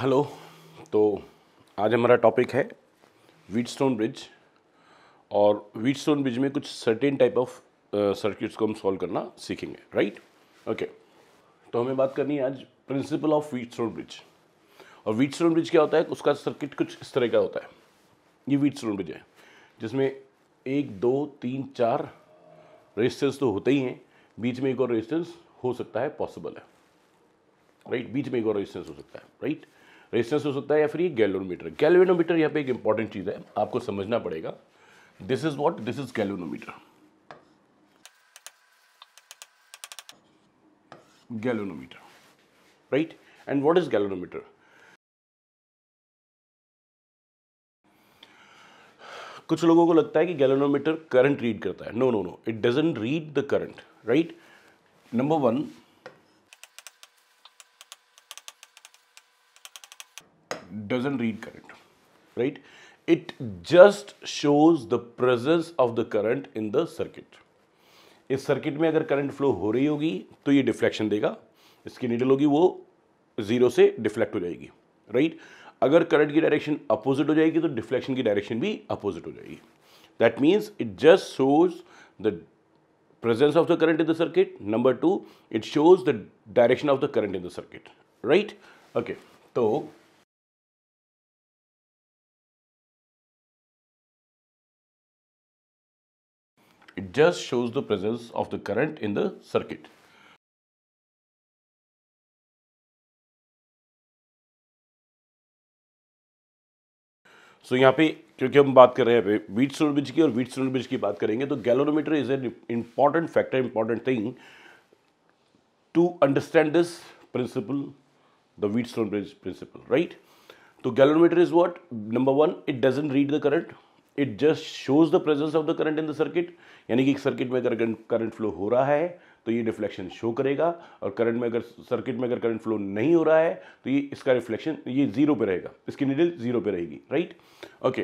Hello तो आज हमारा टॉपिक है वीटस्टोन ब्रिज और वीटस्टोन ब्रिज में कुछ सर्टेन टाइप ऑफ सर्किट्स को हम सॉल्व करना सीखेंगे राइट ओके तो हमें बात करनी है आज प्रिंसिपल ऑफ वीटस्टोन ब्रिज और वीटस्टोन ब्रिज क्या होता है उसका सर्किट कुछ इस तरह का होता है ये वीटस्टोन ब्रिज है जिसमें एक दो तीन चार रेजिस्टेंस तो होते ही हैं बीच में एक और रेजिस्टेंस हो सकता है पॉसिबल है राइट right? बीच में एक और रेजिस्टेंस हो सकता है राइट right? रेजिस्टेंस हो सकता है या फिर ये गैलोनोमीटर गैलोनोमीटर यहाँ पे एक इंपॉर्टेंट चीज़ है आपको समझना पड़ेगा this is what this is galvanometer galvanometer right and what is galvanometer कुछ लोगों को लगता है कि गैलोनोमीटर करंट रीड करता है no no no it doesn't read the current right number one doesn't read current right it just shows the presence of the current in the circuit इस circuit में अगर करंट फ्लो हो रही होगी तो ये डिफ्लेक्शन देगा इसकी नीडल होगी वो ज़ीरो से डिफ्लेक्ट हो जाएगी राइट right? अगर करंट की डायरेक्शन अपोजिट हो जाएगी तो डिफ्लेक्शन की डायरेक्शन भी अपोजिट हो जाएगी that means it just shows the presence of the current in the circuit number 2 it shows the direction of the current in the circuit right okay so It just shows the presence of the current in the circuit. So so, यहाँ पे क्योंकि हम बात कर रहे हैं wheat Wheatstone bridge की और वीट स्टोन ब्रिज की बात करेंगे तो galvanometer is an important factor important thing to understand this principle the Wheatstone bridge principle right तो galvanometer is what number one it doesn't read the current it just shows the presence of the current in the circuit यानी कि circuit में अगर current flow हो रहा है तो ये रिफ्लेक्शन शो करेगा और करंट में अगर सर्किट में अगर करंट फ्लो नहीं हो रहा है तो ये इसका रिफ्लेक्शन ये जीरो पे रहेगा इसकी निडिल जीरो पे रहेगी राइट ओके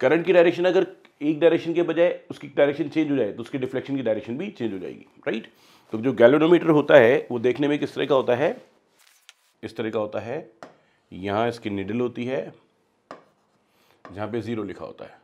करंट की डायरेक्शन अगर एक डायरेक्शन के बजाय उसकी डायरेक्शन चेंज हो जाए तो उसकी डिफ्लेक्शन की डायरेक्शन भी चेंज हो जाएगी राइट तो जो गैलोनोमीटर होता है वो देखने में किस तरह का होता है इस तरह का होता है यहाँ इसकी निडिल होती है जहाँ पे ज़ीरो लिखा होता है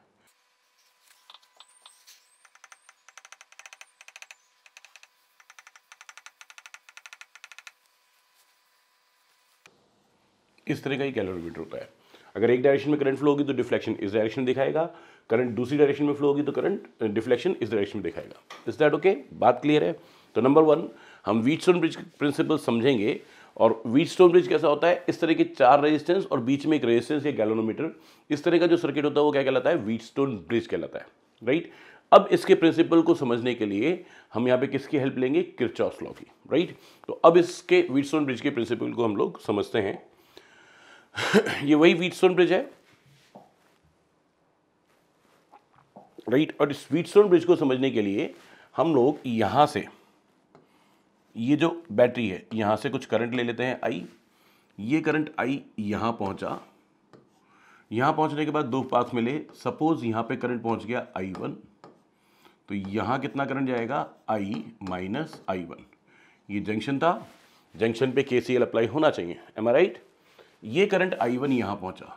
इस तरह का ही कैलोरीमीटर होता है अगर एक डायरेक्शन में करंट फ्लो होगी तो डिफ्लेक्शन इस डायरेक्शन दिखाएगा करंट दूसरी डायरेक्शन में फ्लो होगी तो करंट डिफ्लेक्शन इस डायरेक्शन में दिखाएगा इस दैट ओके बात क्लियर है तो नंबर वन हम वीट स्टोन ब्रिज प्रिंसिपल समझेंगे और वीट स्टोन ब्रिज कैसा होता है इस तरह के चार रेजिस्टेंस और बीच में एक रेजिस्टेंस या गैलोनोमीटर इस तरह का जो सर्किट होता है वो क्या कहलाता है वीट स्टोन ब्रिज कहलाता है राइट अब इसके प्रिंसिपल को समझने के लिए हम यहाँ पे किसकी हेल्प लेंगे किरचॉस लॉ की राइट तो अब इसके वीट स्टोन ब्रिज के प्रिंसिपल को हम लोग समझते हैं ये वही स्टोन ब्रिज है राइट और इस स्टोन ब्रिज को समझने के लिए हम लोग यहाँ से ये जो बैटरी है यहाँ से कुछ करंट ले लेते हैं आई ये करंट आई यहाँ पहुँचा यहाँ पहुँचने के बाद दो पाथ मिले सपोज़ यहाँ पे करंट पहुँच गया आई वन तो यहाँ कितना करंट जाएगा आई माइनस आई वन ये जंक्शन था जंक्शन पे के अप्लाई होना चाहिए एम आई राइट ये करंट आई वन यहां पहुंचा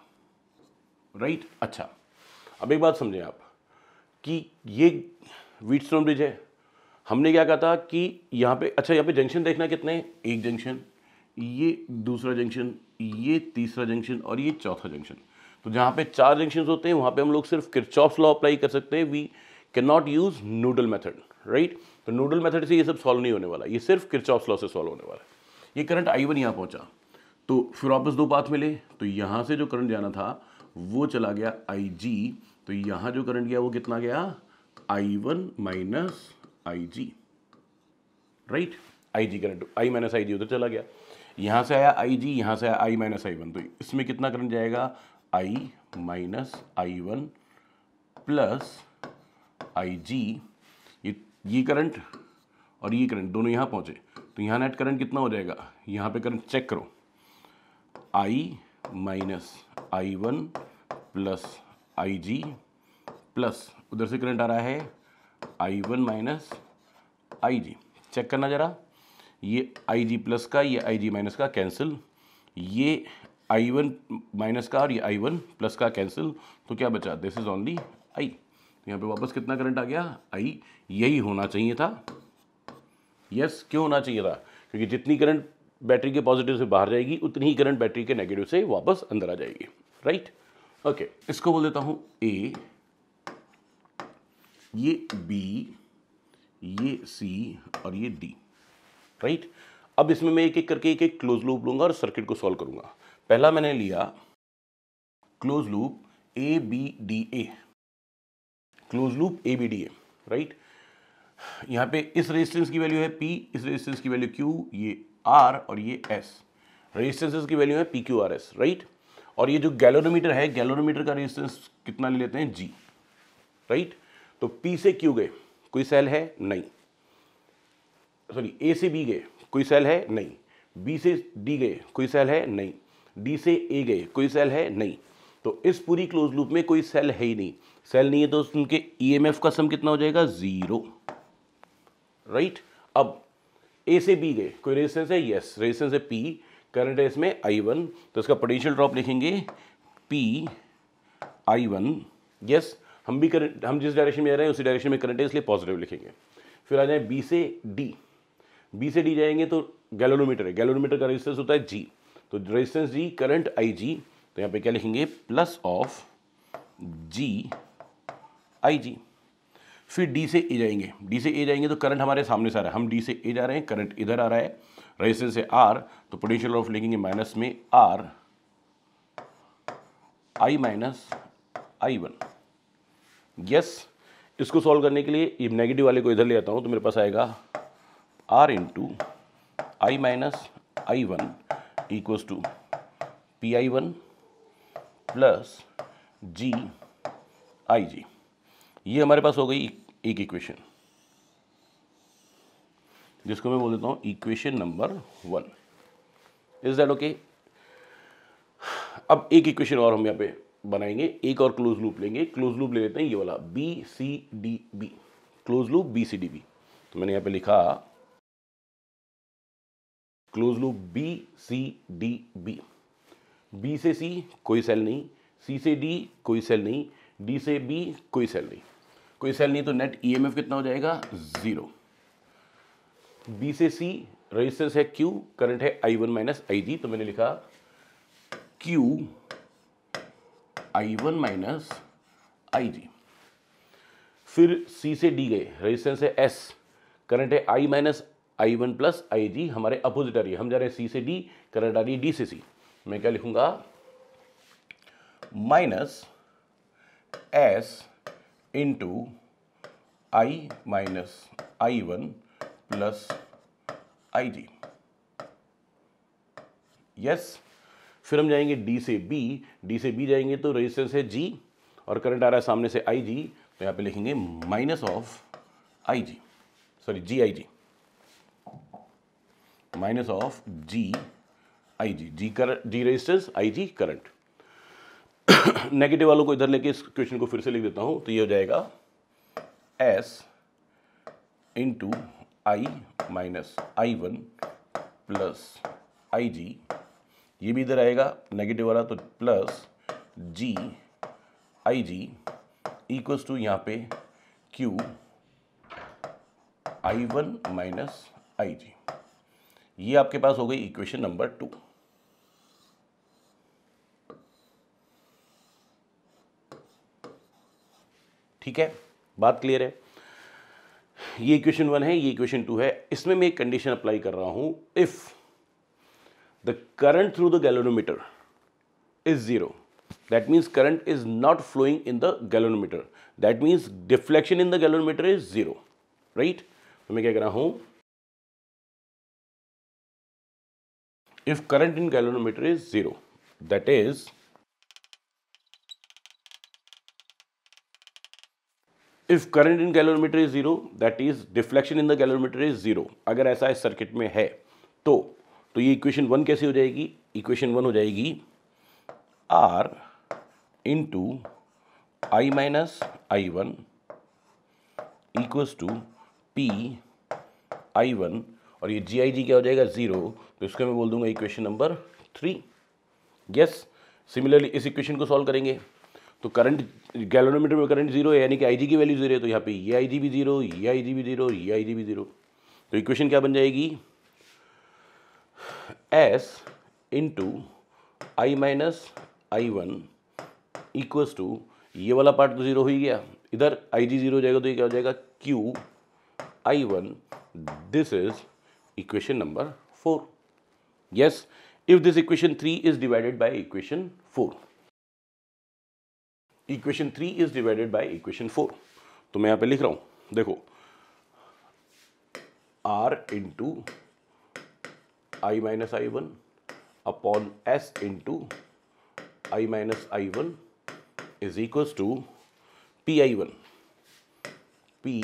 राइट right? अच्छा अब एक बात समझें आप कि ये वीट स्टोन ब्रिज है हमने क्या कहा था कि यहाँ पे अच्छा यहाँ पे जंक्शन देखना कितने एक जंक्शन ये दूसरा जंक्शन ये तीसरा जंक्शन और ये चौथा जंक्शन तो जहां पे चार जंक्शन होते हैं वहां पे हम लोग सिर्फ किरचॉप्स लॉ अप्लाई कर सकते हैं we can not use nodal method right तो नूडल मेथड से ये सब सॉल्व नहीं होने वाला ये सिर्फ किरचॉप्स लॉ से सॉल्व होने वाला है ये करंट आई वन यहां पहुंचा तो फिर वापस दो पाथ मिले तो यहाँ से जो करंट जाना था वो चला गया आई जी तो यहाँ जो करंट गया वो कितना गया I one minus I G right I G current I minus I G उधर चला गया यहाँ से आया आई जी यहाँ से आया आई माइनस आई वन तो इसमें कितना करंट जाएगा I minus I one plus I G ये ये करंट और ये करंट दोनों यहाँ पहुँचे तो यहाँ नेट करंट कितना हो जाएगा यहाँ पे करंट चेक करो I minus I one plus I G plus उधर से करंट आ रहा है I one minus I G check करना ज़रा ये आई जी प्लस का ये आई जी माइनस का कैंसिल ये आई वन माइनस का और ये आई वन प्लस का कैंसिल तो क्या बचा दिस इज़ ओनली आई यहाँ पे वापस कितना करंट आ गया आई यही होना चाहिए था यस yes, क्यों होना चाहिए था क्योंकि जितनी करंट बैटरी के पॉजिटिव से बाहर जाएगी उतनी ही करंट बैटरी के नेगेटिव से वापस अंदर आ जाएगी राइट ओके okay, इसको बोल देता हूं ए ये बी ये सी और ये डी राइट अब इसमें मैं एक एक करके एक एक क्लोज लूप लूंगा और सर्किट को सॉल्व करूंगा पहला मैंने लिया close loop A B D A close loop A B D A right यहां पे इस रेजिस्टेंस की वैल्यू है पी इस रेजिस्टेंस की वैल्यू क्यू ये आर और ये एस रेजिस्टेंसेस की वैल्यू है P Q R S right और ये जो गैलोनोमीटर है गैलोनोमीटर का रेजिस्टेंस कितना ले लेते हैं जी राइट तो पी से क्यू गए कोई सेल है नहीं सॉरी ए से बी गए कोई सेल है नहीं बी से डी गए कोई सेल है नहीं डी से ए गए कोई सेल है नहीं तो इस पूरी क्लोज लूप में कोई सेल है ही नहीं सेल नहीं है तो उनके ईएमएफ e का सम कितना हो जाएगा ज़ीरो राइट अब ए से बी गए कोई रेजिस्टेंस है यस रेजिस्टेंस है पी करंट है इसमें आई वन तो इसका पोटेंशियल ड्रॉप लिखेंगे पी आई वन यस हम भी करंट हम जिस डायरेक्शन में जा रहे हैं उसी डायरेक्शन में करंट है इसलिए पॉजिटिव लिखेंगे फिर आ जाए बी से डी बी से डी जाएंगे तो गैलोनोमीटर है गैलोनोमीटर का रेजिस्टेंस होता है जी तो रेजिस्टेंस जी करंट आई जी तो यहाँ पे क्या लिखेंगे plus of G I G फिर डी से ए जाएंगे डी से ए जाएंगे तो करंट हमारे सामने से आ रहा है हम डी से ए जा रहे हैं करंट इधर आ रहा है रेजिस्टेंस से आर तो पोटेंशियल ऑफ लिखेंगे माइनस में R I minus I one yes इसको सॉल्व करने के लिए ये नेगेटिव वाले को इधर ले आता हूँ तो मेरे पास आएगा R into I minus I one equals to P I one plus G I G ये हमारे पास हो गई एक इक्वेशन जिसको मैं बोल देता हूँ equation number one is that okay अब एक इक्वेशन और हम यहाँ पे बनाएंगे एक और क्लोज लूप लेंगे क्लोज लूप ले लेते हैं ये वाला B C D B close loop B C D B तो मैंने यहाँ पे लिखा close loop B C D B B से सी कोई सेल नहीं सी से डी कोई सेल नहीं डी से बी कोई सेल नहीं कोई सेल नहीं तो नेट ईएमएफ e कितना हो जाएगा ज़ीरो बी से सी रजिस्टेंस है क्यू करंट है I one minus I G तो मैंने लिखा Q I one minus I G फिर सी से डी गए रजिस्टेंस है एस करंट है I minus I one plus I G हमारे अपोजिट आ रही है हम जा रहे हैं सी से डी करंट आ रही है डी से सी मैं क्या लिखूंगा minus S into I minus I one plus I G yes फिर हम जाएंगे डी से बी डी से बी जाएंगे तो रेजिस्टेंस है जी और करंट आ रहा है सामने से आई जी तो यहां पे लिखेंगे minus of I G sorry G I G minus of G I G G current G resistance I G current negative वालों को इधर लेके इस क्वेश्चन को फिर से लिख देता हूँ तो ये हो जाएगा S into I minus I one plus I G ये भी इधर आएगा नेगेटिव वाला तो plus G I G equals to यहाँ पे Q I one minus I G ये आपके पास हो गई इक्वेशन नंबर टू ठीक है बात क्लियर है ये इक्वेशन वन है ये इक्वेशन टू है इसमें मैं एक कंडीशन अप्लाई कर रहा हूं if the current through the galvanometer is zero that means current is not flowing in the galvanometer that means deflection in the galvanometer is zero right तो मैं क्या कर रहा हूं if current in galvanometer is zero that is if current in galvanometer is zero that is deflection in the galvanometer is zero अगर ऐसा इस circuit में है तो तो ये इक्वेशन वन कैसे हो जाएगी इक्वेशन वन हो जाएगी R into I minus I one equal to P I one और ये जी आई जी क्या हो जाएगा ज़ीरो तो इसको मैं बोल दूंगा equation number three yes similarly इस इक्वेशन को सॉल्व करेंगे तो करंट गैलोनोमीटर में करंट जीरो है यानी कि आई जी की वैल्यू जीरो है तो यहाँ पे ये आई जी भी जीरो ये आई जी भी जीरो ये आई जी भी जीरो तो इक्वेशन क्या बन जाएगी S into I minus I one equals to ये वाला पार्ट तो जीरो हो ही गया इधर आई जी जीरो हो जाएगा तो ये क्या हो जाएगा Q I one this is equation number four yes if this equation three is divided by equation four equation three is divided by equation four तो मैं यहां पे लिख रहा हूं देखो R into I minus I one upon S into I minus I one is equal to P I one P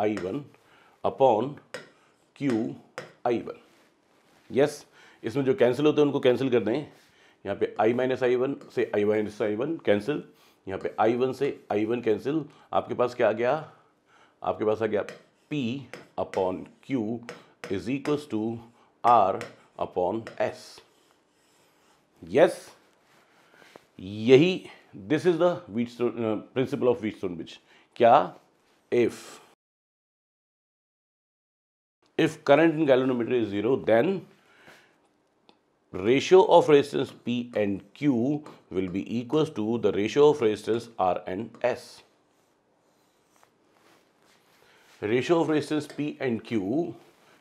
I one upon Q I one yes इसमें जो कैंसिल होते हैं उनको कैंसिल कर दें यहाँ पे आई माइनस आई वन से I minus I one cancel यहाँ पे आई वन से आई वन कैंसिल आपके पास क्या आ गया आपके पास आ गया P upon Q is equals to R upon S yes यही this is the Wheatstone principle of Wheatstone bridge क्या if if current in galvanometer is zero then ratio of resistance P and Q will be equals to the ratio of resistance R and S. Ratio of resistance P and Q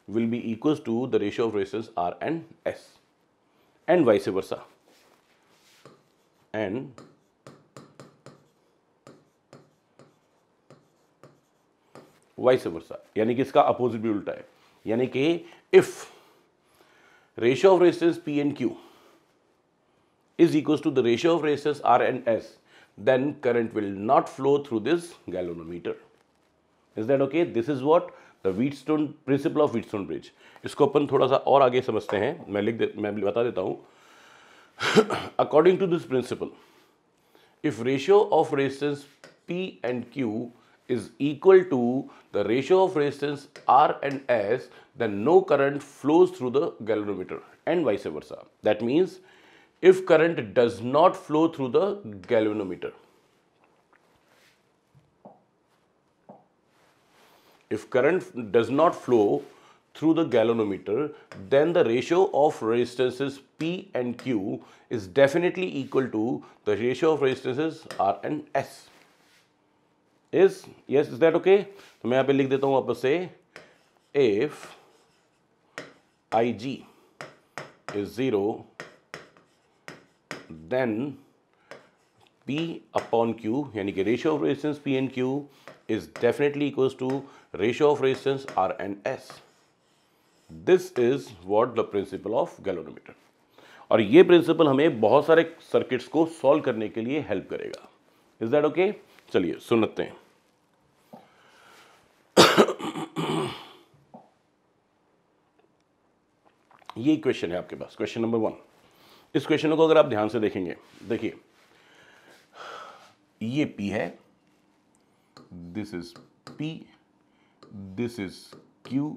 will be equals to the ratio of resistance R and S and vice versa and vice versa, Yani कि opposite opposite भी उल्टा है if ratio of resistance P and Q is equals to the ratio of resistance R and S, then current will not flow through this galvanometer. Is that okay? This is what the Wheatstone principle of Wheatstone bridge इसको अपन थोड़ा सा और आगे समझते हैं मैं लिख दे मैं बता देता हूँ according to this principle if ratio of resistance P and Q is equal to the ratio of resistance R and S, then no current flows through the galvanometer and vice versa. That means if current does not flow through the galvanometer, if current does not flow through the galvanometer, then the ratio of resistances P and Q is definitely equal to the ratio of resistances R and S. Is yes is that okay तो मैं यहां पे लिख देता हूं आपस से if I G is zero then P upon Q यानी कि ratio of resistance P and Q is definitely equals to ratio of resistance R and S this is what the principle of galvanometer और ये principal हमें बहुत सारे circuits को solve करने के लिए हेल्प करेगा इज दैट ओके चलिए सुनते हैं ये क्वेश्चन है आपके पास क्वेश्चन नंबर वन इस क्वेश्चन को अगर आप ध्यान से देखेंगे देखिए ये पी है this is P this is Q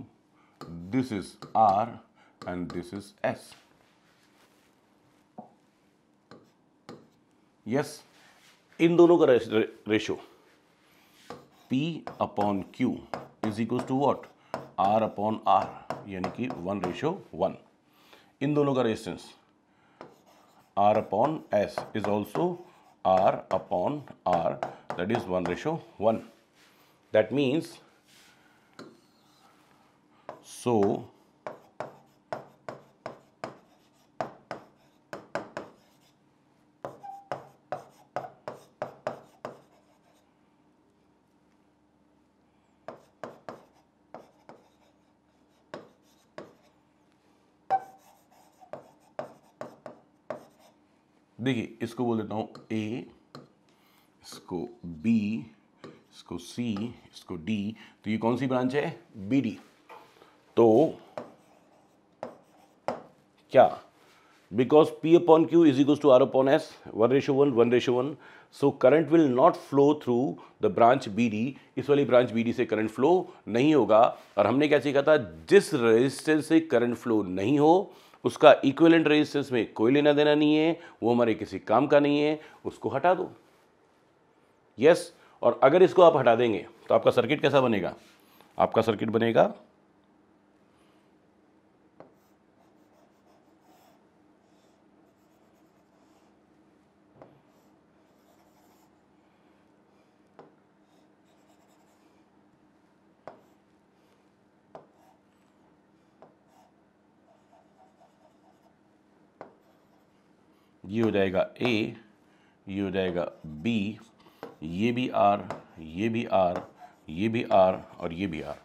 this is R and this is S yes इन दोनों का ratio P upon Q is equal to what R upon R यानी कि वन रेशो वन इन दोनों का resistance R upon S is also R upon R that is one ratio one that means so C इसको D तो ये कौन सी ब्रांच है बी डी तो क्या P upon Q is equal to R upon S one ratio one one ratio one so current will not flow through the branch B D इस वाली ब्रांच बी डी से current flow नहीं होगा और हमने क्या सीखा था जिस रेजिस्टेंस से करंट फ्लो नहीं हो उसका इक्वेलेंट रेजिस्टेंस में कोई लेना देना नहीं है वो हमारे किसी काम का नहीं है उसको हटा दो यस yes, और अगर इसको आप हटा देंगे तो आपका सर्किट कैसा बनेगा आपका सर्किट बनेगा ये हो जाएगा ए ये हो जाएगा बी ये भी आर ये भी आर ये भी आर और ये भी आर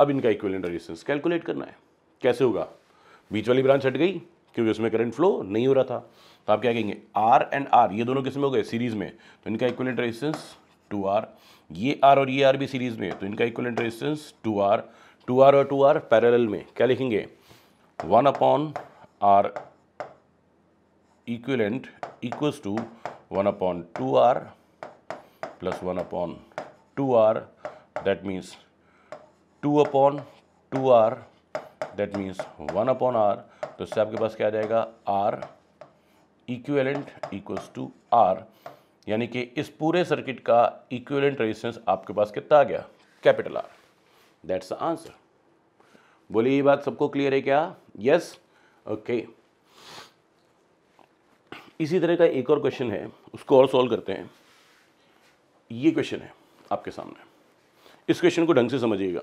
अब इनका इक्विवेलेंट रेजिस्टेंस कैलकुलेट करना है कैसे होगा बीच वाली ब्रांच हट गई क्योंकि उसमें करंट फ्लो नहीं हो रहा था तो आप क्या कहेंगे आर एंड आर ये दोनों किस में हो गए सीरीज में तो इनका इक्वलेंट रेजिस्टेंस टू आर ये आर और ये आर भी सीरीज में तो इनका equivalent resistance two R two R और टू आर पैरेलल में क्या लिखेंगे one upon R equivalent equals to one upon two R plus one upon two R that means two upon two R that means one upon R तो इससे आपके पास क्या आ जाएगा R equivalent equals to R यानी कि इस पूरे सर्किट का इक्वेलेंट रेजिस्टेंस आपके पास कितना आ गया capital R that's the answer बोलिए ये बात सबको क्लियर है क्या यस ओके okay. इसी तरह का एक और क्वेश्चन है उसको और सॉल्व करते हैं ये क्वेश्चन है आपके सामने इस क्वेश्चन को ढंग से समझिएगा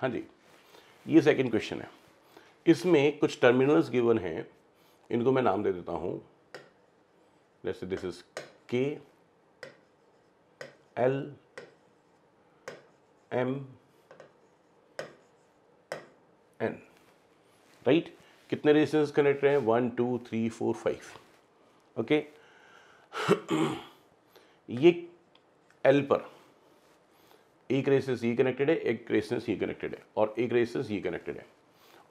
हाँ जी ये सेकंड क्वेश्चन है इसमें कुछ टर्मिनल्स गिवन हैं इनको मैं नाम दे देता हूँ जैसे this is K L M N right कितने रेजिस्टेंस कनेक्ट रहे हैं one two three four five okay ये एल पर एक रेस से ये कनेक्टेड है एक रेस से ये कनेक्टेड है और एक रेस से ये कनेक्टेड है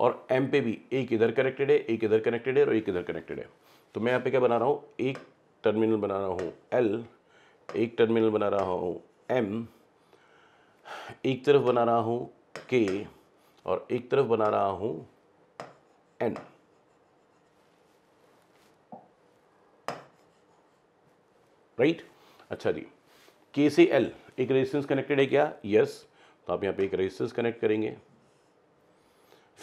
और एम पे भी एक इधर कनेक्टेड है एक इधर कनेक्टेड है और एक इधर कनेक्टेड है तो मैं यहाँ पे क्या बना रहा हूँ एक टर्मिनल बना रहा हूँ एल एक टर्मिनल बना रहा हूँ एम एक तरफ बना रहा हूँ के और एक तरफ बना रहा हूँ एन राइट अच्छा जी के से एल एक रेजिस्टेंस कनेक्टेड है क्या यस तो आप यहाँ पे एक रेजिस्टेंस कनेक्ट करेंगे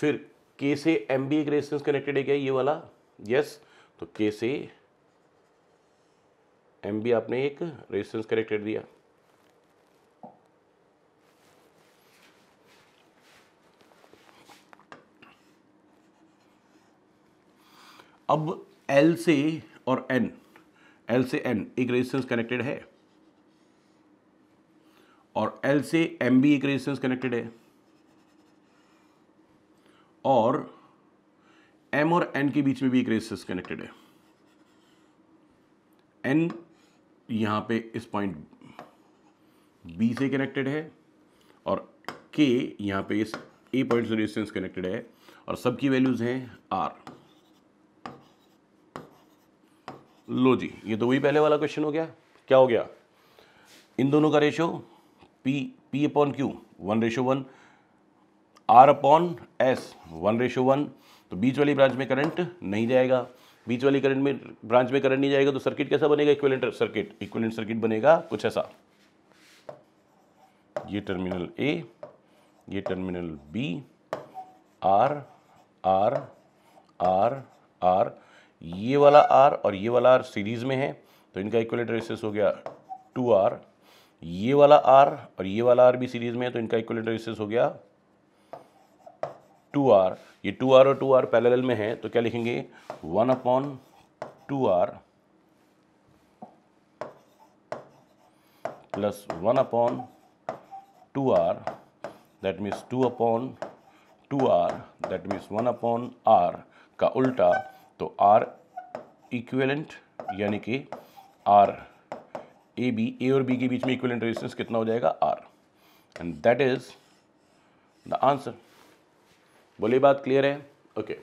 फिर के से एम भी एक रेजिस्टेंस कनेक्टेड है क्या ये वाला यस तो के से एम भी आपने एक रेजिस्टेंस कनेक्टेड दिया अब एल से और एन एल से एन एक रेजिस्टेंस कनेक्टेड है और एल से एम भी एक रेजिस्टेंस कनेक्टेड है और एम और एन के बीच में भी एक रेजिस्टेंस कनेक्टेड है एन यहां पे इस पॉइंट बी से कनेक्टेड है और के यहां पे इस ए पॉइंट से रेजिस्टेंस कनेक्टेड है और सबकी वैल्यूज़ हैं आर लो जी ये तो वही पहले वाला क्वेश्चन हो गया क्या हो गया इन दोनों का ratio P P upon Q one ratio one R upon S one ratio one तो बीच वाली ब्रांच में करंट नहीं जाएगा बीच वाली करंट में ब्रांच में करंट नहीं जाएगा तो सर्किट कैसा बनेगा इक्विलेंट सर्किट इक्विलेंट सर्किट बनेगा कुछ ऐसा ये टर्मिनल ए ये terminal B R R R R ये वाला आर और ये वाला आर सीरीज में है तो इनका इक्वलेट रेसिस हो गया टू आर ये वाला आर और ये वाला आर भी सीरीज में है तो इनका इक्वलेट रेसिस हो गया टू आर ये टू आर और टू आर पैरेलल में है तो क्या लिखेंगे one upon two R plus one upon two R that means two upon two R that means one upon R का उल्टा तो आर इक्वेलेंट यानी कि आर ए बी ए और बी के बीच में इक्वेलेंट रेजिस्टेंस कितना हो जाएगा R and that is the answer बोले बात क्लियर है ओके okay.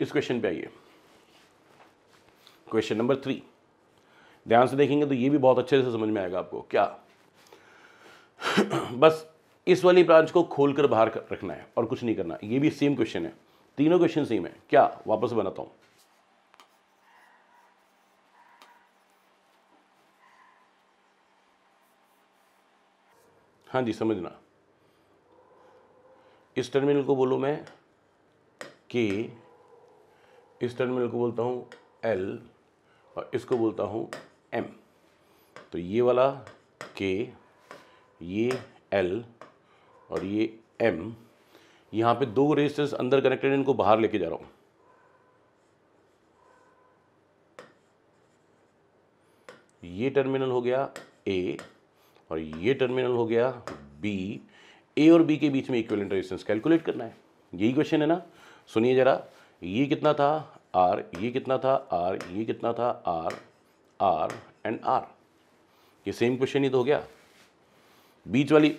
इस क्वेश्चन पे आइए क्वेश्चन नंबर थ्री ध्यान से देखेंगे तो ये भी बहुत अच्छे से समझ में आएगा आपको क्या बस इस वाली ब्रांच को खोलकर बाहर रखना है और कुछ नहीं करना ये भी सेम क्वेश्चन है तीनों क्वेश्चन सेम है क्या वापस बनाता हूँ हाँ जी समझना इस टर्मिनल को बोलूँ मैं कि इस टर्मिनल को बोलता हूँ एल और इसको बोलता हूँ एम तो ये वाला के ये एल और ये एम यहाँ पे दो रेजिस्टेंस अंदर कनेक्टेड इनको बाहर लेके जा रहा हूँ ये टर्मिनल हो गया ए और ये टर्मिनल हो गया बी ए और बी के बीच में इक्वलेंट रेजिस्टेंस कैलकुलेट करना है यही क्वेश्चन है ना सुनिए जरा ये कितना था आर ये कितना था आर ये कितना था आर आर एंड आर ये सेम क्वेश्चन ही तो हो गया बीच वाली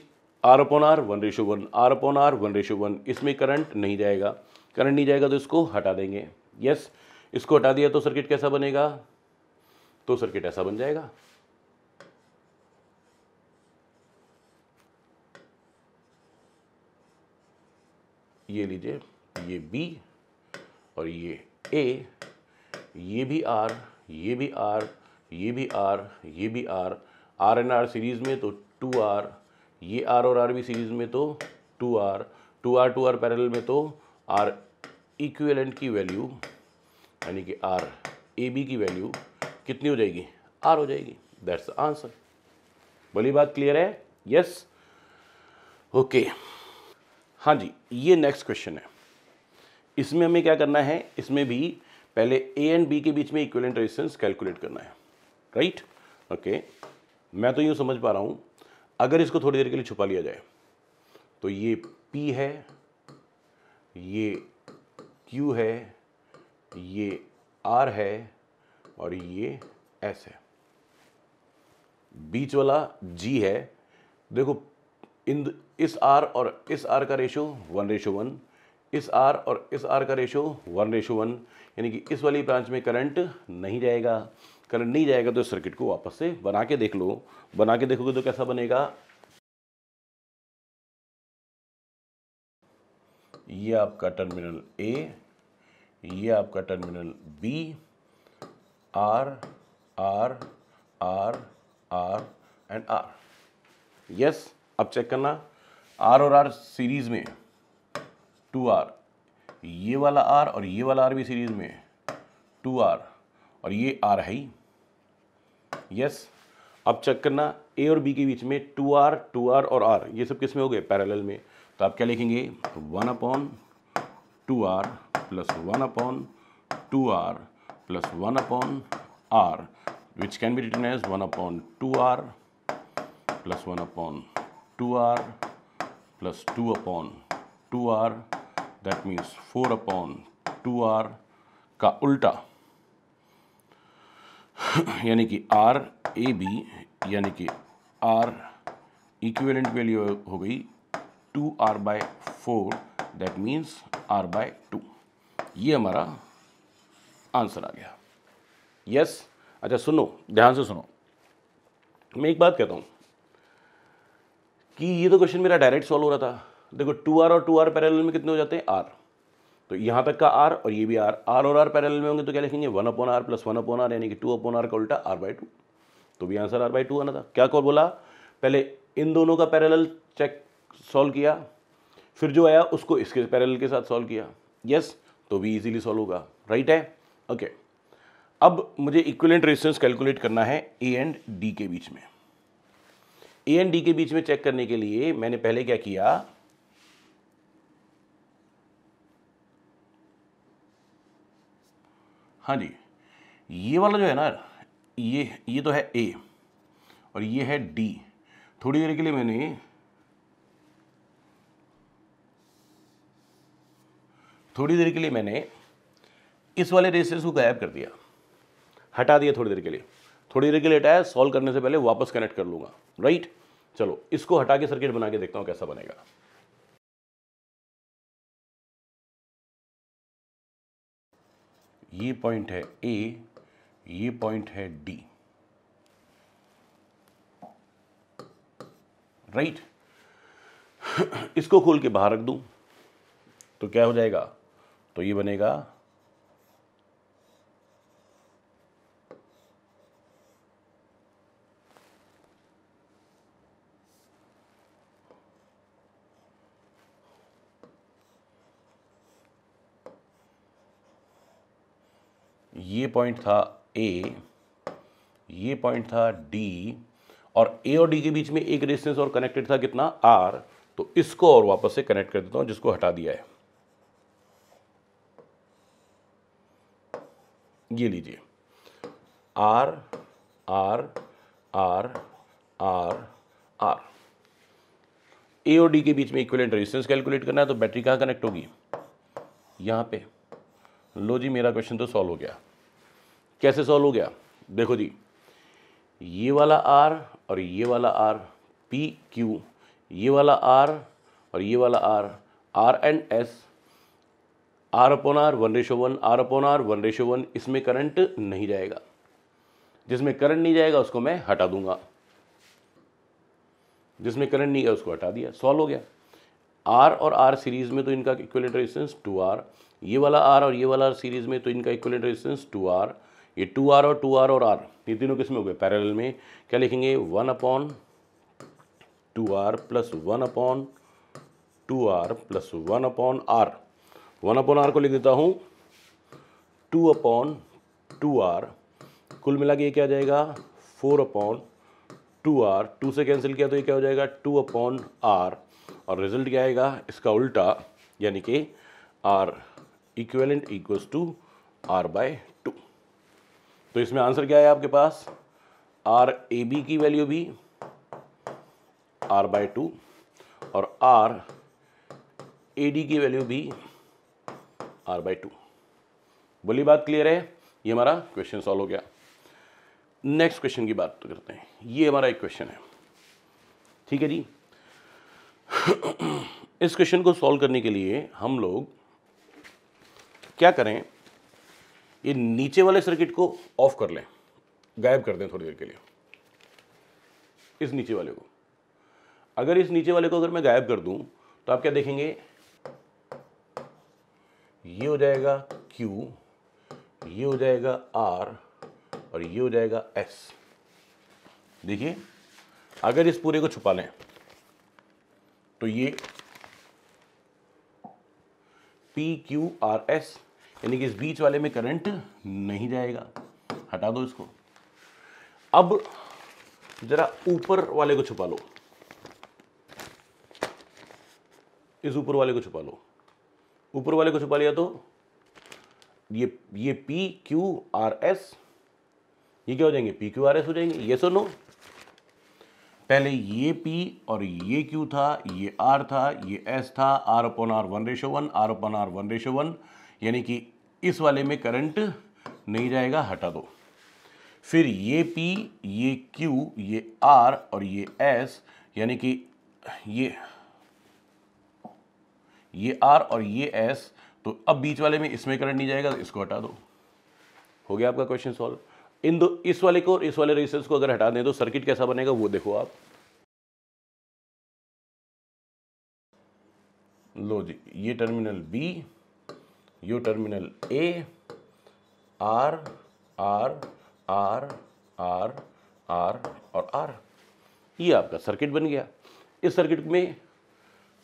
R upon R one ratio one R upon R one ratio one इसमें करंट नहीं जाएगा करंट नहीं जाएगा तो इसको हटा देंगे यस yes, इसको हटा दिया तो सर्किट कैसा बनेगा तो सर्किट ऐसा बन जाएगा ये लीजिए ये बी और ये ए ये भी आर ये भी आर ये भी आर ये भी R R and R series में तो टू आर ये आर और आर भी सीरीज़ में तो two R two R two R parallel में तो आर इक्वेलेंट की वैल्यू यानी कि आर ए बी की वैल्यू कितनी हो जाएगी आर हो जाएगी दैट्स द आंसर बोली बात क्लियर है यस ओके okay. हाँ जी ये नेक्स्ट क्वेश्चन है इसमें हमें क्या करना है इसमें भी पहले ए एंड बी के बीच में इक्वलेंट रेजिस्टेंस कैलकुलेट करना है राइट ओके मैं तो यूँ समझ पा रहा हूँ अगर इसको थोड़ी देर के लिए छुपा लिया जाए तो ये पी है ये क्यू है ये आर है और ये एस है बीच वाला जी है देखो इन इस आर और इस आर का रेशो वन रेशो वन इस आर और इस आर का रेशो वन रेशो वन यानी कि इस वाली ब्रांच में करंट नहीं जाएगा करंट नहीं जाएगा तो इस सर्किट को वापस से बना के देख लो बना के देखोगे तो कैसा बनेगा ये आपका टर्मिनल ए ये आपका terminal B R R R R and R yes yes, अब चेक करना आर और आर सीरीज में टू आर ये वाला आर और ये वाला आर भी सीरीज में टू आर और ये आर है ही यस अब चेक करना ए और बी के बीच में टू आर टू आर और आर ये सब किस में हो गए पैरेलल में तो आप क्या लिखेंगे one upon two R plus one upon two R plus one upon R can be written as one upon two R plus one upon two R plus two upon two R that means four upon two R का उल्टा यानी कि R A B यानी कि are equivalent value हो गई two R by four that means R by two ये हमारा आंसर आ गया यस yes? अच्छा सुनो ध्यान से सुनो मैं एक बात कहता हूँ कि ये तो क्वेश्चन मेरा डायरेक्ट सॉल्व हो रहा था देखो टू आर और टू आर पैरेलल में कितने हो जाते हैं आर तो यहाँ तक का आर और ये भी आर आर और आर पैरेलल में होंगे तो क्या लिखेंगे one upon R plus one upon R यानी कि टू अपॉन आर का उल्टा आर बाई टू तो भी आंसर आर बाई टू आना था क्या कौन बोला पहले इन दोनों का पैरेलल चेक सॉल्व किया फिर जो आया उसको इसके पैरेलल के साथ सॉल्व किया यस तो भी इजीली सॉल्व होगा राइट है ओके अब मुझे इक्वलेंट रेजिस्टेंस कैलकुलेट करना है ए एंड डी के बीच में ए एंड डी के बीच में चेक करने के लिए मैंने पहले क्या किया हाँ जी ये वाला जो है ना ये ये तो है ए और ये है डी थोड़ी देर के लिए मैंने थोड़ी देर के लिए मैंने इस वाले रेसेस को गायब कर दिया हटा दिया थोड़ी देर के लिए थोड़ी देर के लिए हटाया सॉल्व करने से पहले वापस कनेक्ट कर लूँगा राइट चलो इसको हटा के सर्किट बना के देखता हूं कैसा बनेगा ये पॉइंट है ए ये पॉइंट है डी राइट इसको खोल के बाहर रख दूं तो क्या हो जाएगा तो ये बनेगा ये पॉइंट था ए ये पॉइंट था डी और ए और डी के बीच में एक रेजिस्टेंस और कनेक्टेड था कितना आर तो इसको और वापस से कनेक्ट कर देता हूं जिसको हटा दिया है ये लीजिए R R R R R A और डी के बीच में इक्विलेंट रेजिस्टेंस कैलकुलेट करना है तो बैटरी कहाँ कनेक्ट होगी यहाँ पे लो जी मेरा क्वेश्चन तो सॉल्व हो गया कैसे सॉल्व हो गया देखो जी ये वाला आर और ये वाला आर पी क्यू ये वाला आर और ये वाला R R and S R upon R one ratio one R upon R one ratio one इसमें करंट नहीं जाएगा जिसमें करंट नहीं जाएगा उसको मैं हटा दूंगा जिसमें करंट नहीं गया उसको हटा दिया सॉल्व हो गया आर और आर सीरीज़ में तो इनका इक्वलेंट रेजिस्टेंस टू आर ये वाला आर और ये वाला आर सीरीज़ में तो इनका इक्वलेंट रेजिस्टेंस टू आर ये टू आर और टू आर और आर ये तीनों किस में हो गए पैरेलल में क्या लिखेंगे one upon two R plus one upon two R plus one upon R one upon R को लिख देता हूँ टू अपॉन टू आर कुल मिला के ये क्या जाएगा four upon two R two से कैंसिल किया तो ये क्या हो जाएगा टू अपॉन आर और रिजल्ट क्या आएगा इसका उल्टा यानी कि R equivalent equals to R by तो इसमें आंसर क्या है आपके पास आर ए बी की वैल्यू भी आर बाय टू और आर ए डी की वैल्यू भी आर बाई टू बोली बात क्लियर है ये हमारा क्वेश्चन सॉल्व हो गया नेक्स्ट क्वेश्चन की बात करते हैं ये हमारा एक क्वेश्चन है ठीक है जी इस क्वेश्चन को सॉल्व करने के लिए हम लोग क्या करें ये नीचे वाले सर्किट को ऑफ कर लें गायब कर दें थोड़ी देर के लिए इस नीचे वाले को अगर इस नीचे वाले को अगर मैं गायब कर दूं तो आप क्या देखेंगे ये हो जाएगा Q ये हो जाएगा R और ये हो जाएगा S देखिए अगर इस पूरे को छुपा लें तो ये पी क्यू आर एस यानी कि इस बीच वाले में करंट नहीं जाएगा हटा दो इसको अब जरा ऊपर वाले को छुपा लो इस ऊपर वाले को छुपा लो ऊपर वाले को छुपा लिया तो ये ये पी क्यू आर एस ये क्या हो जाएंगे पी क्यू आर एस हो जाएंगे ये सो नो पहले ये पी और ये क्यू था ये आर था ये एस था R upon R one ratio one R upon R one ratio one यानी कि इस वाले में करंट नहीं जाएगा हटा दो फिर ये P ये Q ये R और ये S यानी कि ये ये R और ये S तो अब बीच वाले में इसमें करंट नहीं जाएगा तो इसको हटा दो हो गया आपका क्वेश्चन सॉल्व इन दो इस वाले को और इस वाले रेजिस्टेंस को अगर हटा दें तो सर्किट कैसा बनेगा वो देखो आप लो जी ये terminal B you terminal A R R R R R और आर ये आपका सर्किट बन गया इस सर्किट में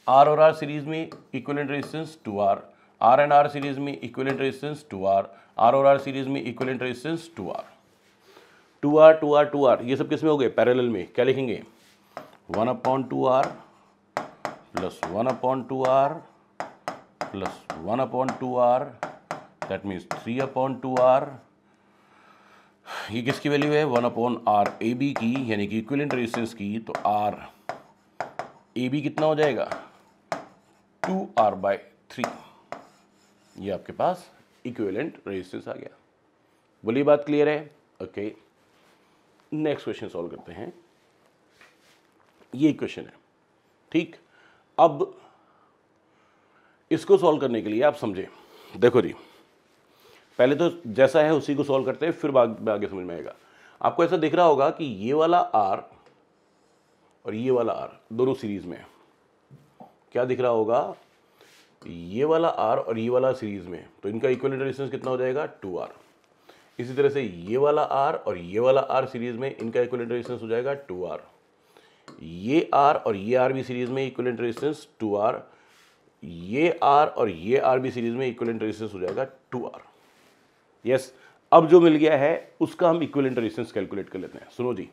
आर और आर सीरीज में equivalent resistance two R R and R series में equivalent resistance two R R और आर सीरीज में equivalent resistance two R two R two R two R ये सब किस में हो गए पैरेलल में क्या लिखेंगे one upon two R plus one upon two R plus 1 upon 2r that means 3 upon 2r ये किसकी वैल्यू है one upon R A B की यानी कि इक्विलेंट रेजिस्टेंस की तो आर ए बी कितना हो जाएगा टू आर बाय थ्री ये आपके पास इक्विलेंट रेजिस्टेंस आ गया बोलिए बात क्लियर है ओके नेक्स्ट क्वेश्चन सॉल्व करते हैं ये क्वेश्चन है ठीक अब इसको सॉल्व करने के लिए आप समझें देखो जी पहले तो जैसा है उसी को सॉल्व करते हैं फिर आगे समझ में आएगा आपको ऐसा दिख रहा होगा कि ये वाला आर और ये वाला आर दोनों सीरीज में क्या दिख रहा होगा ये वाला आर और ये वाला सीरीज में तो इनका इक्वलेंट डिस्टेंस कितना हो जाएगा टू आर इसी तरह से ये वाला आर और ये वाला आर सीरीज में इनका इक्वल डिस्टेंस हो जाएगा टू आर ये आर और ये आर भी सीरीज में इक्वलेंट डिस्टेंस टू आर ये आर और ये आर भी सीरीज में इक्वल रेजिस्टेंस हो जाएगा टू आर यस अब जो मिल गया है उसका हम इक्वल रेजिस्टेंस कैलकुलेट कर लेते हैं सुनो जी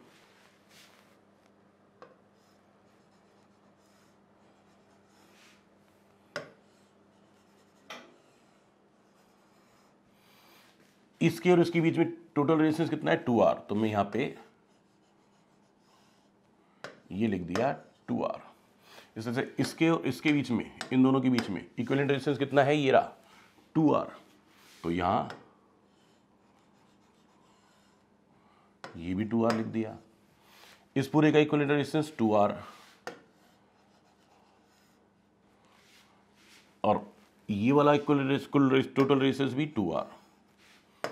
इसके और इसके बीच में टोटल रेजिस्टेंस कितना है टू आर तो मैं यहां पे ये लिख दिया टू आर इस तरह से इसके इसके बीच में इन दोनों के बीच में इक्वलेंट रेजिस्टेंस कितना है ये रहा टू आर तो यहां ये भी टू आर लिख दिया इस पूरे का इक्वलेंट रेजिस्टेंस टू आर और ये वाला इक्वल टोटल रेजिस्टेंस भी टू आर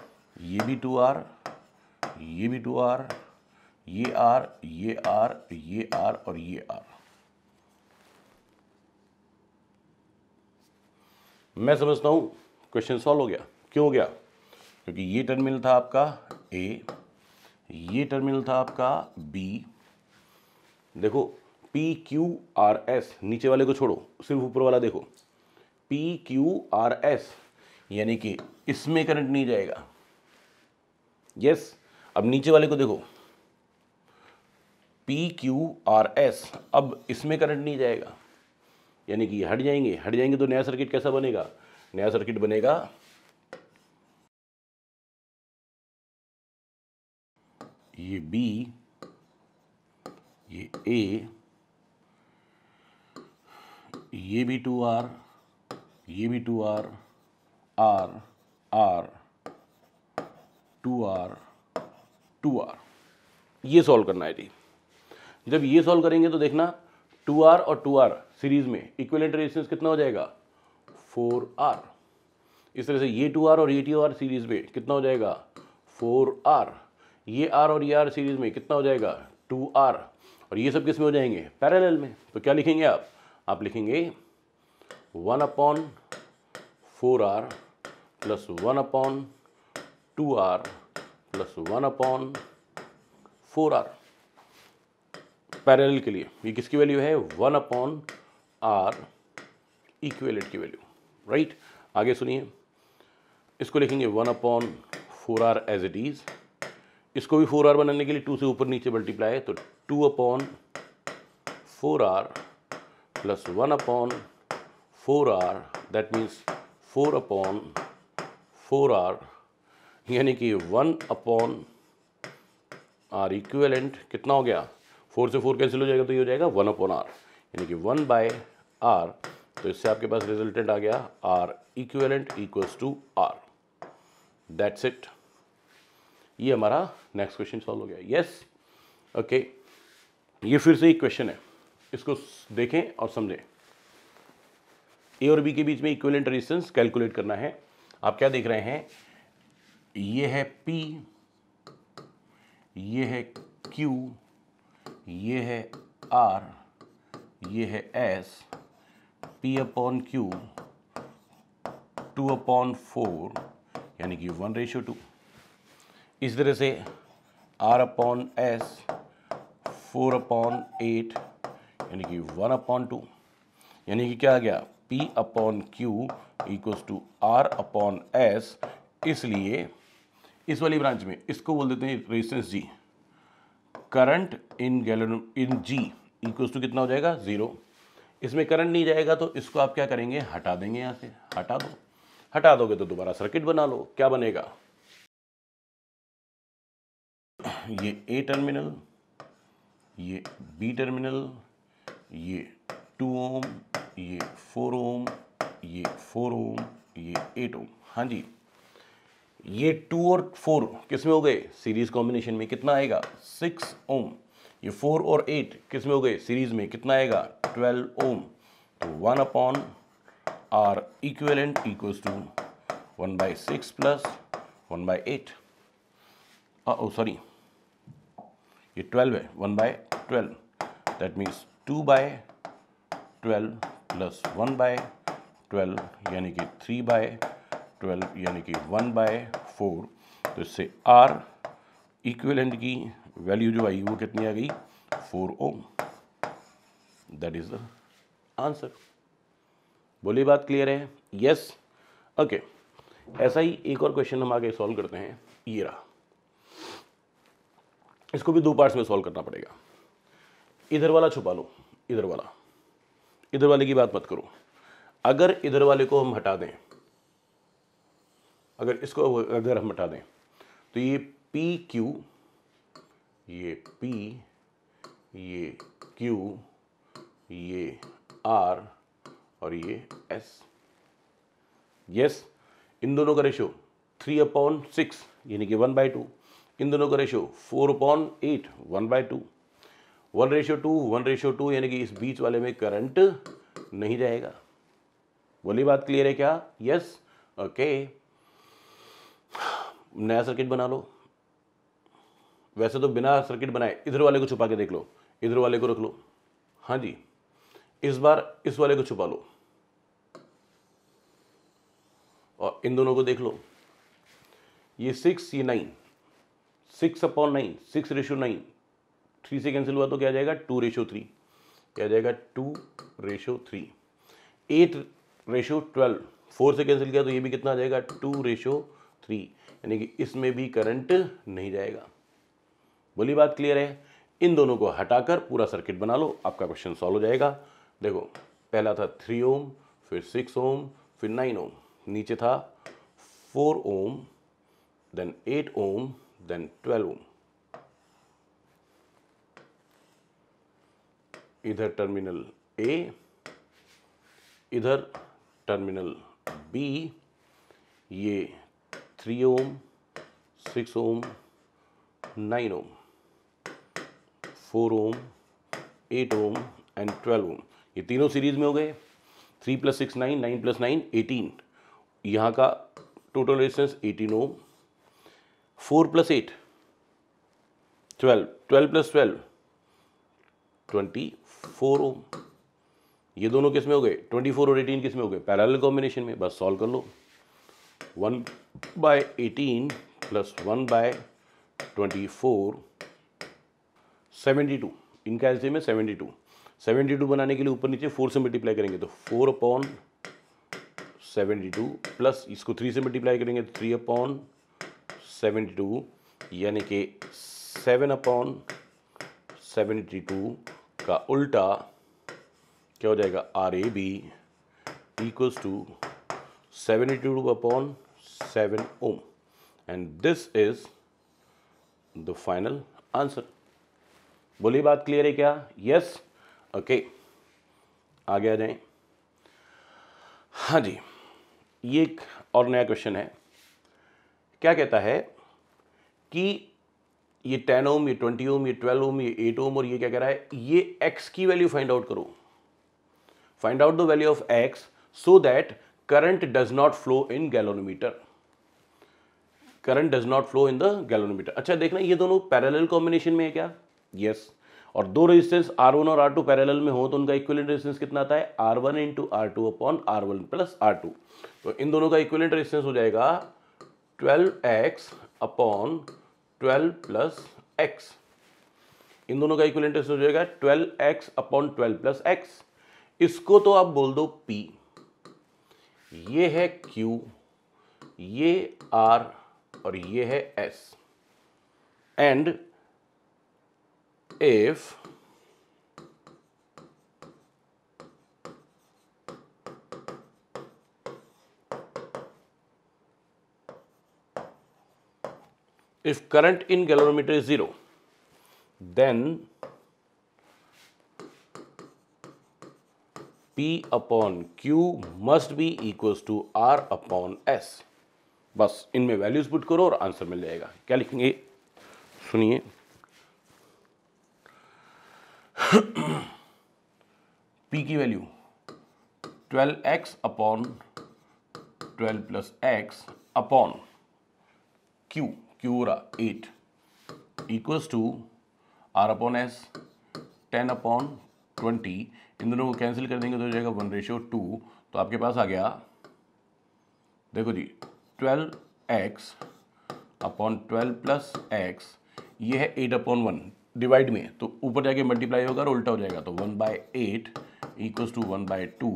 ये भी टू आर ये भी टू आर ये आर ये आर ये आर और ये आर मैं समझता हूँ क्वेश्चन सॉल्व हो गया क्यों हो गया क्योंकि ये टर्मिनल था आपका ए ये टर्मिनल था आपका बी देखो पी क्यू आर एस नीचे वाले को छोड़ो सिर्फ ऊपर वाला देखो पी क्यू आर एस यानी कि इसमें करंट नहीं जाएगा यस अब नीचे वाले को देखो पी क्यू आर एस अब इसमें करंट नहीं जाएगा यानी कि हट जाएंगे हट जाएंगे तो नया सर्किट कैसा बनेगा नया सर्किट बनेगा ये बी ये ए ये भी टू आर ये भी two R R R two R two R ये सॉल्व करना है जी जब ये सॉल्व करेंगे तो देखना टू आर और टू आर सीरीज में इक्विलेंट रेजिस्टेंस कितना हो जाएगा फोर आर इस तरह से ये टू आर और ये टू आर सीरीज में कितना हो जाएगा फोर आर ये आर और ये आर सीरीज में कितना हो जाएगा टू आर और ये सब किस में हो जाएंगे पैरेलल में तो क्या लिखेंगे आप आप लिखेंगे one upon four R plus one upon two R plus one upon four R parallel के लिए ये किसकी वैल्यू है वन अपॉन आर इक्वेलेट की वैल्यू राइट आगे सुनिए इसको लिखेंगे one upon four R as it is इसको भी फोर आर बनाने के लिए टू से ऊपर नीचे मल्टीप्लाई है तो two upon four R plus one upon four R that means four upon four R यानी कि वन अपॉन आर इक्वेलेंट कितना हो गया फोर से फोर कैंसिल हो जाएगा तो ये हो जाएगा वन अपॉन आर यानी कि वन बाय आर तो इससे आपके पास रिजल्टेंट आ गया R equivalent equals to R that's it ये हमारा नेक्स्ट क्वेश्चन सॉल्व हो गया यस ओके okay. ये फिर से एक क्वेश्चन है इसको देखें और समझें ए और बी के बीच में इक्वेलेंट रेजिस्टेंस कैलकुलेट करना है आप क्या देख रहे हैं ये है पी ये है क्यू ये है आर ये है S P upon Q two upon four यानी कि वन रेशियो टू इस तरह से R upon S four upon eight यानी कि वन अपॉन टू यानी कि क्या आ गया P upon Q equals to R upon S इसलिए इस वाली ब्रांच में इसको बोल देते हैं resistance G current in galvanometer in G equals to कितना हो जाएगा ज़ीरो इसमें करंट नहीं जाएगा तो इसको आप क्या करेंगे हटा देंगे यहाँ से हटा दो हटा दोगे तो दोबारा सर्किट बना लो क्या बनेगा ये ए टर्मिनल ये बी टर्मिनल ये टू ओम ये फोर ओम ये फोर ओम ये एट ओम हाँ जी ये टू और फोर किस में हो गए सीरीज कॉम्बिनेशन में कितना आएगा सिक्स ओम ये फोर और एट किस में हो गए सीरीज में कितना आएगा ट्वेल्व ओम तो one upon R equivalent and equals to one by six plus one by eight oh sorry ये ट्वेल्व है one by twelve that means two by twelve plus one by twelve यानी कि three by twelve यानी कि one by four तो इससे are equivalent की value जो आई वो कितनी आ गई four ohm that is the answer बोली बात क्लियर है यस ओके ऐसा ही एक और क्वेश्चन हम आगे सॉल्व करते हैं ये रहा इसको भी दो पार्ट्स में सॉल्व करना पड़ेगा इधर वाला छुपा लो इधर वाला इधर वाले की बात मत करो अगर इधर वाले को हम हटा दें अगर इसको अगर हम हटा दें तो ये पी क्यू ये पी ये क्यू ये आर और ये एस यस इन दोनों का रेशो थ्री अपॉन सिक्स यानी कि वन बाई टू इन दोनों का ratio four upon eight one by two one ratio two one ratio two यानी कि इस बीच वाले में करंट नहीं जाएगा बोली बात क्लियर है क्या यस ओके okay. नया सर्किट बना लो वैसे तो बिना सर्किट बनाए इधर वाले को छुपा के देख लो इधर वाले को रख लो हाँ जी इस बार इस वाले को छुपा लो और इन दोनों को देख लो ये सिक्स ये nine six upon nine six ratio nine three से कैंसिल हुआ तो क्या जाएगा टू रेशो थ्री क्या जाएगा two ratio three eight ratio twelve four से कैंसिल किया तो ये भी कितना आ जाएगा टू रेशो थ्री यानी कि इसमें भी करंट नहीं जाएगा बोली बात क्लियर है इन दोनों को हटाकर पूरा सर्किट बना लो आपका क्वेश्चन सॉल्व हो जाएगा देखो पहला था थ्री ओम फिर सिक्स ओम फिर नाइन ओम नीचे था four ohm then eight ohm then twelve ohm इधर टर्मिनल ए इधर टर्मिनल बी ये three ohm six ohm nine ohm four ohm eight ohm and twelve ohm ये तीनों series में हो गए three plus six nine nine plus nine eighteen यहाँ का total resistance eighteen ohm four plus eight twelve twelve plus twelve twenty four ohm ये दोनों किस में हो गए ट्वेंटी फोर और एटीन किस में हो गए पैरेलल कॉम्बिनेशन में बस सॉल्व कर लो one by eighteen plus one by twenty four seventy two इनका एलसीएम है सेवेंटी टू सेवेंटी टू बनाने के लिए ऊपर नीचे फोर से मल्टीप्लाई करेंगे तो four upon seventy two plus इसको थ्री से मल्टीप्लाई करेंगे तो थ्री अपॉन सेवेंटी टू यानी कि सेवन अपॉन सेवेंटी टू का उल्टा क्या हो जाएगा R A B equals to seventy two upon 7 ohm and this is the final answer बोली बात क्लियर है क्या यस ओके आगे आ जाए हाँ जी ये एक और नया क्वेश्चन है क्या कहता है कि ये टेन ओम ये ट्वेंटी ओम ये ट्वेल्व ओम ये एट ओम और ये क्या कह रहा है ये एक्स की वैल्यू फाइंड आउट करो find out the value of X so that current does not flow in galvanometer current does not flow in the galvanometer अच्छा देखना ये दोनों पैरेलल कॉम्बिनेशन में है क्या यस yes. और दो रेजिस्टेंस आर वन और आर टू पैरेलल में हो तो उनका इक्विलेंट रेजिस्टेंस कितना आता है R one into R two upon R one plus R two तो इन दोनों का इक्विलेंट रेजिस्टेंस हो जाएगा twelve X upon twelve plus X इन दोनों का इक्विलेंट रेजिस्टेंस हो जाएगा twelve X upon twelve plus X इसको तो आप बोल दो पी ये है क्यू ये आर और ये है S and F if current in galvanometer is zero then P upon Q must be equals to R upon S. बस इनमें वैल्यूज पुट करो और आंसर मिल जाएगा क्या लिखेंगे सुनिए पी की value 12x X upon twelve plus X upon Q Q रहा eight equals to R upon S ten upon twenty इन दोनों को कैंसिल कर देंगे तो हो जाएगा वन रेशियो टू तो आपके पास आ गया देखो जी twelve X upon twelve plus X ये है एट अपॉन वन डिवाइड में तो ऊपर जाके मल्टीप्लाई होगा और उल्टा हो जाएगा तो one by eight equals to one by two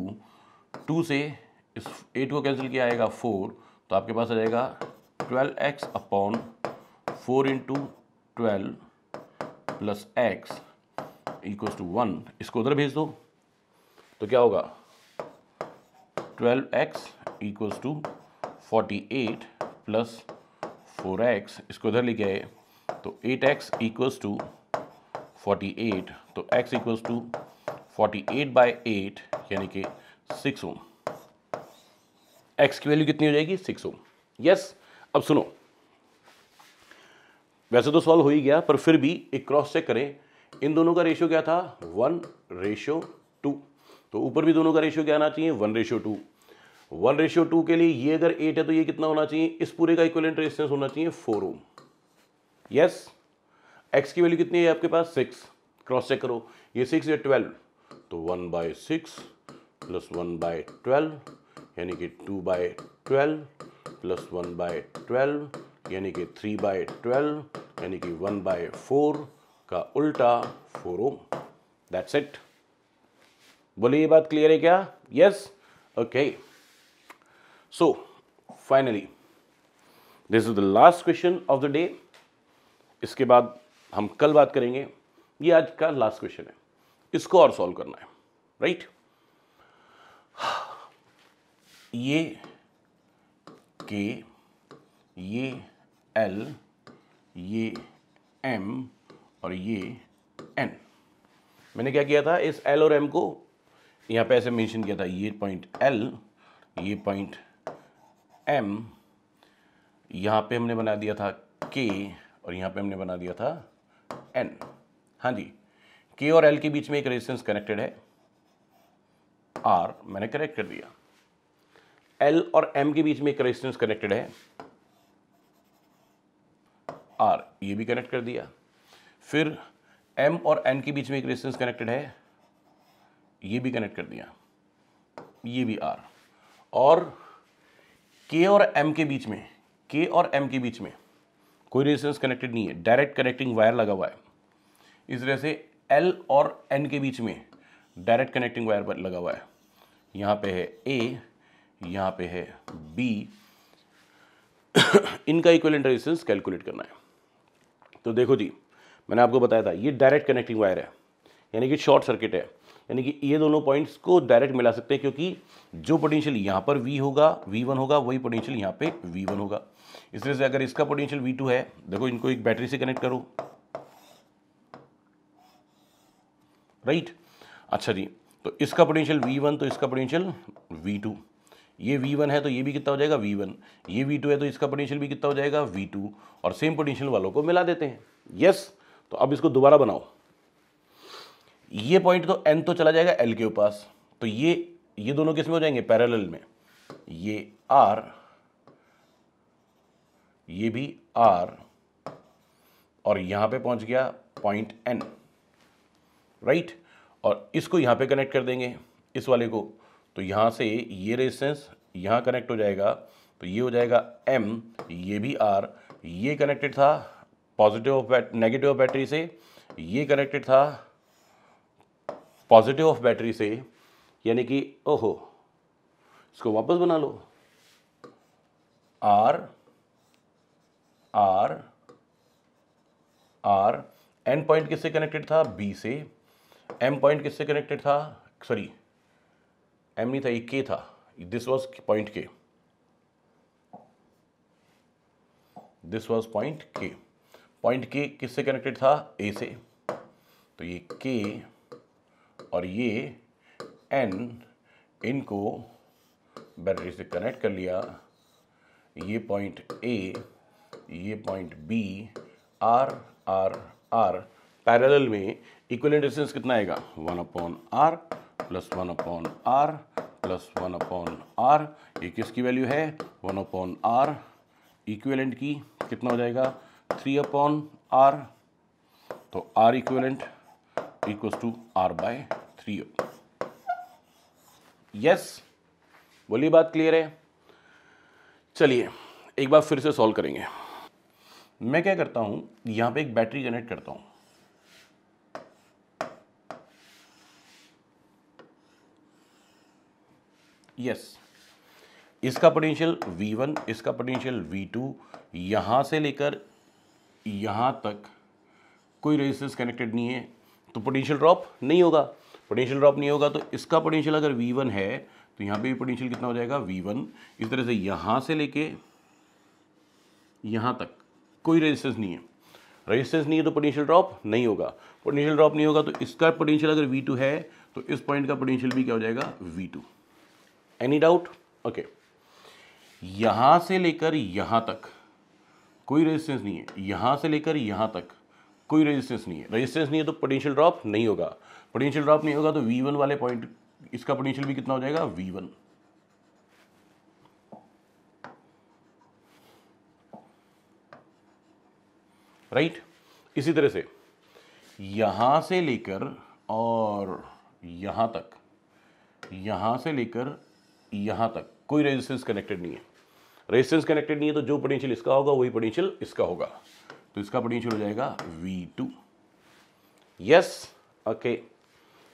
two से इस एट को कैंसिल किया आएगा फोर तो आपके पास आ जाएगा twelve X upon four into twelve plus X equals to one इसको उधर भेज दो तो क्या होगा twelve X equals to forty eight plus four X इसको इधर लेके आए तो eight X equals to forty eight तो X equals to forty eight by eight यानी कि सिक्स ओम एक्स की वैल्यू कितनी हो जाएगी सिक्स ओम यस अब सुनो वैसे तो सॉल्व हो ही गया पर फिर भी एक क्रॉस चेक करें इन दोनों का रेशियो क्या था वन रेशियो टू तो ऊपर भी दोनों का रेशियो क्या आना चाहिए one ratio two one ratio two के लिए ये अगर एट है तो ये कितना होना चाहिए इस पूरे का इक्वलेंट रेजिस्टेंस होना चाहिए फोर ओम यस एक्स की वैल्यू कितनी है आपके पास सिक्स क्रॉस चेक करो ये सिक्स या ट्वेल्व तो one by six plus one by twelve यानी कि two by twelve plus one by twelve यानी कि थ्री बाय ट्वेल्व यानी कि वन बाय फोर का उल्टा फोर ओम दैट्स इट बोलिए ये बात क्लियर है क्या yes yes? Okay okay. So, finally this is the last question of the day इसके बाद हम कल बात करेंगे ये आज का लास्ट क्वेश्चन है इसको और सॉल्व करना है राइट ये के ये एल ये एम और ये एन मैंने क्या किया था इस एल और एम को यहाँ पे ऐसे मेंशन किया था ये पॉइंट एल ये पॉइंट एम यहाँ पे हमने बना दिया था के और यहाँ पे हमने बना दिया था एन हाँ जी के और एल के बीच में एक रेजिस्टेंस कनेक्टेड है आर मैंने कनेक्ट कर दिया एल और एम के बीच में एक रेजिस्टेंस कनेक्टेड है आर ये भी कनेक्ट कर दिया फिर एम और एन के बीच में एक रेजिस्टेंस कनेक्टेड है ये भी कनेक्ट कर दिया ये भी आर और के और एम के बीच में के और एम के बीच में कोई रेजिस्टेंस कनेक्टेड नहीं है डायरेक्ट कनेक्टिंग वायर लगा हुआ है इस तरह से एल और एन के बीच में डायरेक्ट कनेक्टिंग वायर लगा हुआ है यहाँ पे है ए यहाँ पे है बी इनका इक्वलेंट रेजिस्टेंस कैलकुलेट करना है तो देखो जी मैंने आपको बताया था ये डायरेक्ट कनेक्टिंग वायर है यानी कि शॉर्ट सर्किट है यानी कि ये दोनों पॉइंट्स को डायरेक्ट मिला सकते हैं क्योंकि जो पोटेंशियल यहाँ पर वी होगा वी वन होगा वही पोटेंशियल यहाँ पे वी वन होगा इस तरह से अगर इसका पोटेंशियल वी टू है देखो इनको एक बैटरी से कनेक्ट करो राइट right? अच्छा जी तो इसका पोटेंशियल वी वन तो इसका पोटेंशियल वी टू ये वी वन है तो ये भी कितना हो जाएगा वी वन ये वी टू है तो इसका पोटेंशियल भी कितना हो जाएगा वी टू और सेम पोटेंशियल वालों को मिला देते हैं यस yes, तो अब इसको दोबारा बनाओ ये पॉइंट तो एन तो चला जाएगा एल के पास तो ये ये दोनों किसमें हो जाएंगे पैरेलल में ये आर ये भी आर और यहां पे पहुंच गया पॉइंट एन राइट और इसको यहां पे कनेक्ट कर देंगे इस वाले को तो यहां से ये रेजिस्टेंस यहां कनेक्ट हो जाएगा तो ये हो जाएगा एम ये भी आर ये कनेक्टेड था पॉजिटिव नेगेटिव बैटरी से ये कनेक्टेड था पॉजिटिव ऑफ बैटरी से यानी कि ओहो इसको वापस बना लो R R R N point किससे कनेक्टेड था बी से एम पॉइंट किससे कनेक्टेड था सॉरी एम नहीं था ये के था this was point K this was point K point K किससे कनेक्टेड था ए से तो ये के और ये एन इनको बैटरी से कनेक्ट कर लिया ये पॉइंट ए ये point B R R R parallel में इक्वल डिस्टेंस कितना आएगा one upon R plus one upon R plus one upon R ये किसकी वैल्यू है वन अपॉन आर इक्वेलेंट की कितना हो जाएगा थ्री अपॉन आर तो R equivalent equal to R by three oh yes बोलिए बात क्लियर है चलिए एक बार फिर से सॉल्व करेंगे मैं क्या करता हूं यहां पे एक बैटरी कनेक्ट करता हूं यस इसका पोटेंशियल V1 इसका पोटेंशियल V2 यहां से लेकर यहां तक कोई रेजिस्टेंस कनेक्टेड नहीं है तो पोटेंशियल ड्रॉप नहीं होगा पोटेंशियल ड्रॉप नहीं होगा तो इसका पोटेंशियल अगर वी वन है तो यहाँ पे भी पोटेंशियल कितना हो जाएगा वी वन इस तरह से यहाँ से लेके यहाँ तक कोई रेजिस्टेंस नहीं है रेजिस्टेंस नहीं है तो पोटेंशियल ड्रॉप नहीं होगा पोटेंशियल ड्रॉप नहीं होगा तो इसका पोटेंशियल अगर वी टू है तो इस पॉइंट का पोटेंशियल भी क्या हो जाएगा V two any doubt okay यहाँ से लेकर यहाँ तक कोई रेजिस्टेंस नहीं है यहाँ से लेकर यहाँ तक कोई रेजिस्टेंस नहीं है रेजिस्टेंस नहीं है तो पोटेंशियल ड्रॉप नहीं होगा पोटेंशियल ड्रॉप नहीं होगा तो वी वन वाले पॉइंट इसका पोटेंशियल भी कितना हो जाएगा वी वन राइट इसी तरह से यहां से लेकर और यहां तक यहां से लेकर यहां तक कोई रेजिस्टेंस कनेक्टेड नहीं है रेजिस्टेंस कनेक्टेड नहीं है तो जो पोटेंशियल इसका होगा वही पोटेंशियल इसका होगा तो इसका पोटेंशियल हो जाएगा वी टू यस ओके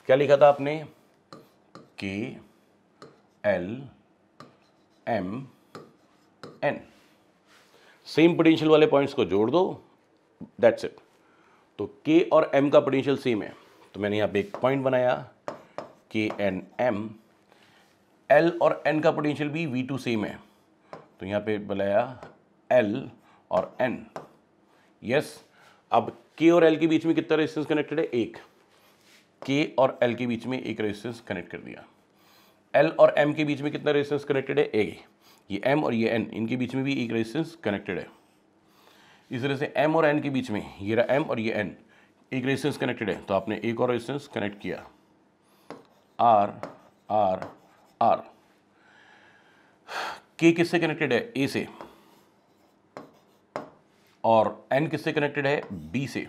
क्या लिखा था आपने K L M N same potential वाले पॉइंट्स को जोड़ दो दैट्स इट तो के और एम का पोटेंशियल सेम है तो मैंने यहां पे एक पॉइंट बनाया के एन एम एल और एन का पोटेंशियल भी वी टू सेम है तो यहां पे बनाया एल और एन यस yes, अब के और एल के बीच में कितना रेजिस्टेंस कनेक्टेड है एक के और एल के बीच में एक रेजिस्टेंस कनेक्ट कर दिया एल और एम के बीच में कितना रेजिस्टेंस कनेक्टेड है ए ये एम और ये एन इनके बीच में भी एक रेजिस्टेंस कनेक्टेड है इस तरह से एम और एन के बीच में ये रहा एम और ये एन एक रेजिस्टेंस कनेक्टेड है तो आपने एक और रेजिस्टेंस कनेक्ट किया आर आर आर के किससे कनेक्टेड है ए से और एन किससे कनेक्टेड है बी से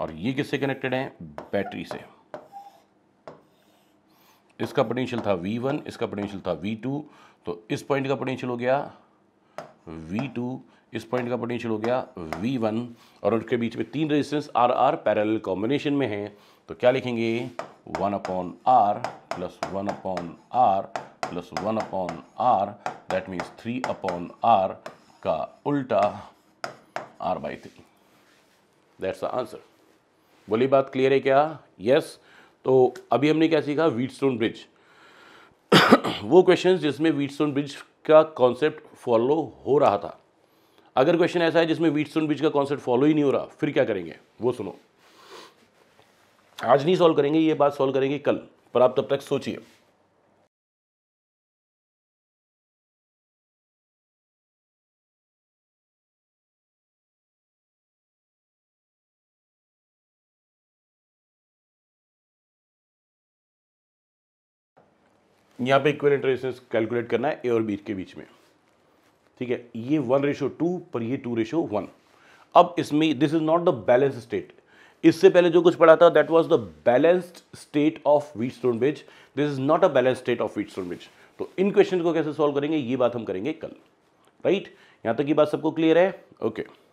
और ये किससे कनेक्टेड है बैटरी से इसका पोटेंशियल था V1 इसका पोटेंशियल था V2 तो इस पॉइंट का पोटेंशियल हो गया V2 इस पॉइंट का पोटेंशियल हो गया V1 और उनके बीच में तीन resistance R R parallel combination में है तो क्या लिखेंगे one upon R plus one upon R plus one upon R that means three upon R का उल्टा R by three that's the answer बोली बात क्लियर है क्या यस तो अभी हमने क्या सीखा वीटस्टोन ब्रिज वो क्वेश्चन जिसमें वीटस्टोन ब्रिज का कॉन्सेप्ट फॉलो हो रहा था अगर क्वेश्चन ऐसा है जिसमें वीटस्टोन ब्रिज का कॉन्सेप्ट फॉलो ही नहीं हो रहा फिर क्या करेंगे वो सुनो आज नहीं सॉल्व करेंगे ये बात सॉल्व करेंगे कल पर आप तब तक सोचिए यहाँ पे इक्वलेंट रेजिस्टेंस कैलकुलेट करना है ए और बी के बीच में ठीक है ये वन रेशो टू पर ये टू रेशो वन अब इसमें this is not the balance state इससे पहले जो कुछ पढ़ा था that was the balanced state of Wheatstone bridge this is not a balance state of Wheatstone bridge तो इन क्वेश्चन को कैसे सॉल्व करेंगे ये बात हम करेंगे कल राइट right? यहाँ तक ये बात सबको क्लियर है ओके okay.